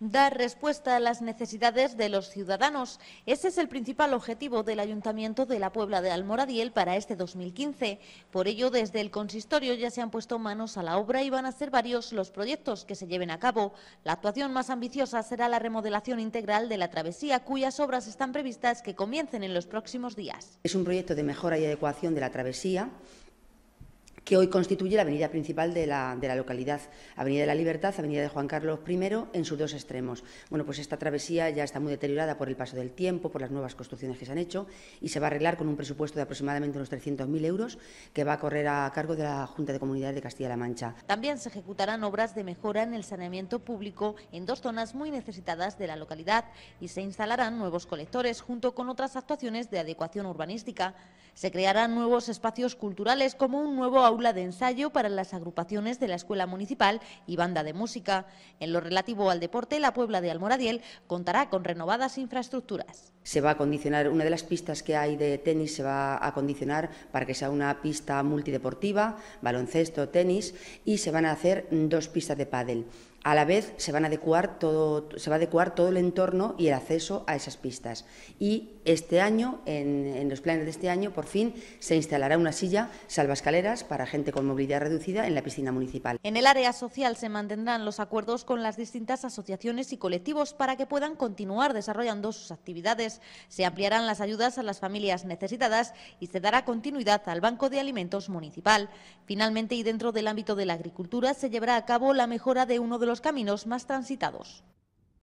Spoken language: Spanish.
Dar respuesta a las necesidades de los ciudadanos. Ese es el principal objetivo del Ayuntamiento de la Puebla de Almoradiel para este 2015. Por ello, desde el consistorio ya se han puesto manos a la obra y van a ser varios los proyectos que se lleven a cabo. La actuación más ambiciosa será la remodelación integral de la travesía, cuyas obras están previstas que comiencen en los próximos días. Es un proyecto de mejora y adecuación de la travesía que hoy constituye la avenida principal de la, de la, localidad, Avenida de la Libertad, Avenida de Juan Carlos I, en sus dos extremos. Bueno, pues esta travesía ya está muy deteriorada por el paso del tiempo, por las nuevas construcciones que se han hecho y se va a arreglar con un presupuesto de aproximadamente unos 300.000 euros que va a correr a cargo de la Junta de Comunidades de Castilla-La Mancha. También se ejecutarán obras de mejora en el saneamiento público en dos zonas muy necesitadas de la localidad y se instalarán nuevos colectores junto con otras actuaciones de adecuación urbanística. Se crearán nuevos espacios culturales como un nuevo de ensayo para las agrupaciones de la Escuela Municipal y Banda de Música. En lo relativo al deporte, la Puebla de Almoradiel contará con renovadas infraestructuras. Se va a condicionar una de las pistas que hay de tenis, se va a condicionar para que sea una pista multideportiva, baloncesto, tenis, y se van a hacer dos pistas de pádel. A la vez se, van a adecuar todo, se va a adecuar todo el entorno y el acceso a esas pistas. Y este año, en, en los planes de este año, por fin se instalará una silla salvascaleras para gente con movilidad reducida en la piscina municipal. En el área social se mantendrán los acuerdos con las distintas asociaciones y colectivos para que puedan continuar desarrollando sus actividades. Se ampliarán las ayudas a las familias necesitadas y se dará continuidad al Banco de Alimentos Municipal. Finalmente, y dentro del ámbito de la agricultura, se llevará a cabo la mejora de uno de los caminos más transitados.